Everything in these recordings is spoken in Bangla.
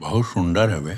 बहुत सुंदर है वे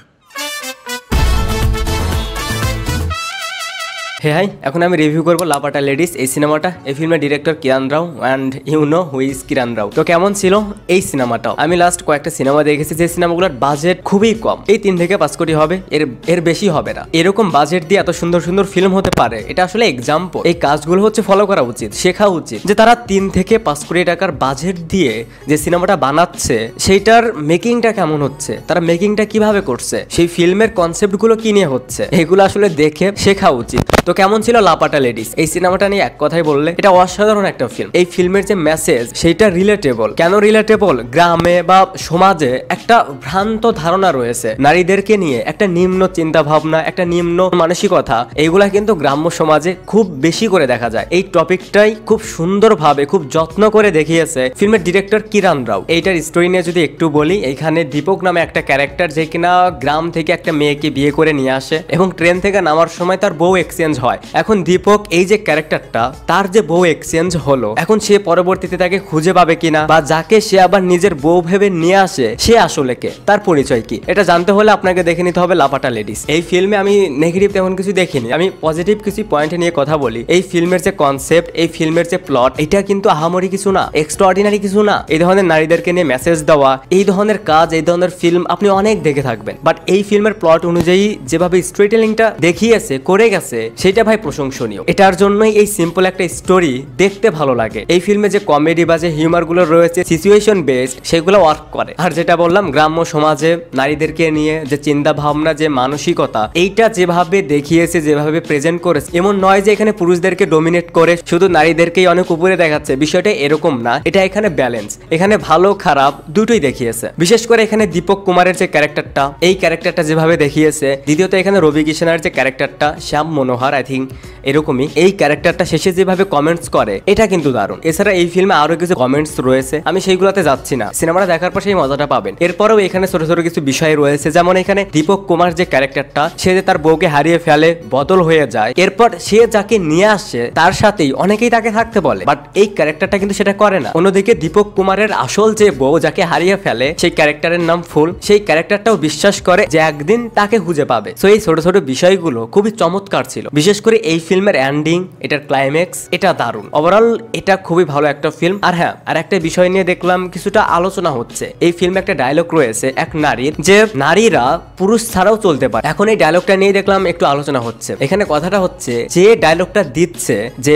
হে হাই এখন আমি রিভিউ করবো লাপাটা লেডিস এই সিনেমাটা এই ফিল্মের director Kiran Rao and you know who's Kiran Rao তো কেমন ছিল এই সিনেমাটাও আমি লাস্ট কয়েকটা সিনেমা দেখেছি যে সিনেমাগুলোর বাজেট খুবই কম এই তিন থেকে পাঁচ কোটি হবে এর এর বেশি হবে না এরকম বাজেট দিয়ে এত সুন্দর সুন্দর ফিল্ম হতে পারে এটা আসলে এক্সাম্পল এই কাজগুলো হচ্ছে ফলো করা উচিত শেখা উচিত যে তারা তিন থেকে পাঁচ কোটি টাকার বাজেট দিয়ে যে সিনেমাটা বানাচ্ছে সেইটার মেকিংটা কেমন হচ্ছে তারা মেকিংটা কিভাবে করছে সেই ফিল্মের কনসেপ্টগুলো কি নিয়ে হচ্ছে এগুলো আসলে দেখে শেখা উচিত তো কেমন ছিল লাপাটা লেডিস এই সিনেমাটা নিয়ে এক কথাই বললে এটা অসাধারণ একটা ফিল্ম এই ফিল্মের যে মেসেজ সেইটা রিলেটেবল কেন রিলেটেবল গ্রামে বা সমাজে একটা ভ্রান্ত ধারণা রয়েছে নারীদেরকে নিয়ে একটা নিম্ন চিন্তা ভাবনা একটা নিম্ন মানসিকতা এইগুলা কিন্তু গ্রাম্য সমাজে খুব বেশি করে দেখা যায় এই টপিকটাই খুব সুন্দরভাবে খুব যত্ন করে দেখিয়েছে ফিল্মের ডিরেক্টর কিরান রাও এইটার স্টোরি নিয়ে যদি একটু বলি এখানে দীপক নামে একটা ক্যারেক্টার যে কিনা গ্রাম থেকে একটা মেয়েকে বিয়ে করে নিয়ে আসে এবং ট্রেন থেকে নামার সময় তার বউ এক্সচেঞ্জ এক্সচেঞ্জ হয় এখন দীপক এই যে ক্যারেক্টারটা তার যে বউ এক্সচেঞ্জ হলো এখন সে পরবর্তীতে তাকে খুঁজে পাবে কিনা বা যাকে সে আবার নিজের বউ ভেবে নিয়ে আসে সে আসলে কে তার পরিচয় কি এটা জানতে হলে আপনাকে দেখে নিতে হবে লাপাটা লেডিস এই ফিল্মে আমি নেগেটিভ তেমন কিছু দেখিনি আমি পজিটিভ কিছু পয়েন্ট নিয়ে কথা বলি এই ফিল্মের যে কনসেপ্ট এই ফিল্মের যে প্লট এটা কিন্তু আহামরি কিছু না এক্সট্রাঅর্ডিনারি কিছু না এই ধরনের নারীদেরকে নিয়ে মেসেজ দেওয়া এই ধরনের কাজ এই ধরনের ফিল্ম আপনি অনেক দেখে থাকবেন বাট এই ফিল্মের প্লট অনুযায়ী যেভাবে স্ট্রিটেলিংটা দেখিয়েছে করে গেছে সেটা ভাই প্রশংসনীয় এটার জন্যই এই সিম্পল একটা স্টোরি দেখতে ভালো লাগে এই ফিল্মে যে কমেডি বা যে হিউমারগুলো রয়েছে সিচুয়েশন বেসড সেগুলো ওয়ার্ক করে আর যেটা বললাম গ্রাম্য সমাজে নারীদেরকে নিয়ে যে চিন্তা ভাবনা যে মানসিকতা এইটা যেভাবে দেখিয়েছে যেভাবে প্রেজেন্ট করেছে এমন নয় যে এখানে পুরুষদেরকে ডোমিনেট করে শুধু নারীদেরকেই অনেক উপরে দেখাচ্ছে বিষয়টা এরকম না এটা এখানে ব্যালেন্স এখানে ভালো খারাপ দুটোই দেখিয়েছে বিশেষ করে এখানে দীপক কুমারের যে ক্যারেক্টারটা এই ক্যারেক্টারটা যেভাবে দেখিয়েছে দ্বিতীয়ত এখানে রবি কিষণের যে ক্যারেক্টারটা শ্যাম মনোহর আই থিঙ্ক এরকমই এই ক্যারেক্টারটা শেষে যেভাবে কমেন্টস করে এটা কিন্তু দারুণ এছাড়া এই ফিল্মে আরো কিছু কমেন্টস রয়েছে আমি সেইগুলোতে যাচ্ছি না সিনেমাটা দেখার পর সেই মজাটা পাবেন এরপরেও এখানে ছোট ছোট কিছু বিষয় রয়েছে যেমন এখানে দীপক কুমার যে ক্যারেক্টারটা সে যে তার বউকে হারিয়ে ফেলে বদল হয়ে যায় এরপর সে যাকে নিয়ে আসছে তার সাথেই অনেকেই তাকে থাকতে বলে বাট এই ক্যারেক্টারটা কিন্তু সেটা করে না অন্যদিকে দীপক কুমারের আসল যে বউ যাকে হারিয়ে ফেলে সেই ক্যারেক্টারের নাম ফুল সেই ক্যারেক্টারটাও বিশ্বাস করে যে একদিন তাকে খুঁজে পাবে তো এই ছোট ছোট বিষয়গুলো খুবই চমৎকার ছিল বিশেষ করে এই ফিল্মের এন্ডিং এটার ক্লাইম্যাক্স এটা দারুণ ওভারঅল এটা খুবই ভালো একটা ফিল্ম আর হ্যাঁ আর একটা বিষয় নিয়ে দেখলাম কিছুটা আলোচনা হচ্ছে এই ফিল্মে একটা ডায়লগ রয়েছে এক নারীর যে নারীরা পুরুষ ছাড়াও চলতে পারে এখন এই ডায়লগটা নিয়ে দেখলাম একটু আলোচনা হচ্ছে এখানে কথাটা হচ্ছে যে ডায়লগটা দিচ্ছে যে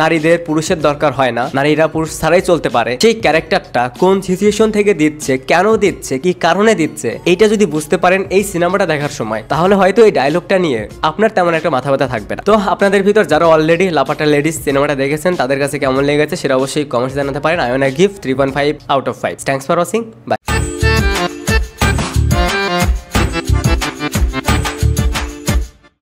নারীদের পুরুষের দরকার হয় না নারীরা পুরুষ ছাড়াই চলতে পারে সেই ক্যারেক্টারটা কোন সিচুয়েশন থেকে দিচ্ছে কেন দিচ্ছে কি কারণে দিচ্ছে এইটা যদি বুঝতে পারেন এই সিনেমাটা দেখার সময় তাহলে হয়তো এই ডায়লগটা নিয়ে আপনার তেমন একটা মাথা ব্যথা থাকবে থাকবে না তো আপনাদের ভিতর যারা অলরেডি লাপাটা লেডিস সিনেমাটা দেখেছেন তাদের কাছে কেমন লেগেছে সেটা অবশ্যই কমেন্টে জানাতে পারেন আয়না gift three point five out of five thanks for watching by